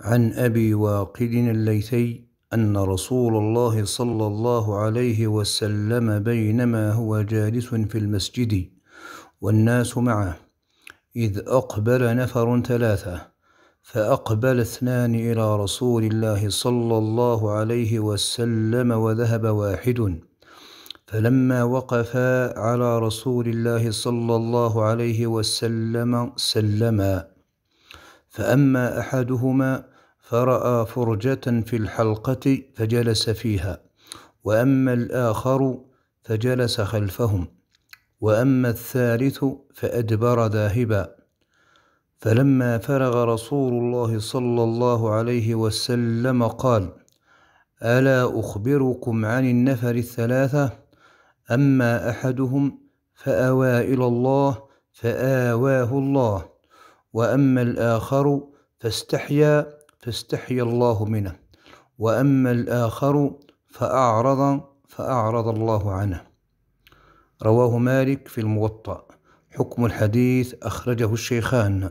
عن أبي واقد الليثي أن رسول الله صلى الله عليه وسلم بينما هو جالس في المسجد والناس معه إذ أقبل نفر ثلاثة فأقبل اثنان إلى رسول الله صلى الله عليه وسلم وذهب واحد فلما وقفا على رسول الله صلى الله عليه وسلم سلما فأما أحدهما فرأى فرجة في الحلقة فجلس فيها وأما الآخر فجلس خلفهم وأما الثالث فأدبر ذاهبا فلما فرغ رسول الله صلى الله عليه وسلم قال ألا أخبركم عن النفر الثلاثة أما أحدهم فأوى إلى الله فآواه الله وأما الآخر فاستحيا فاستحيا الله منه وأما الآخر فأعرض فأعرض الله عنه رواه مالك في الموطأ حكم الحديث أخرجه الشيخان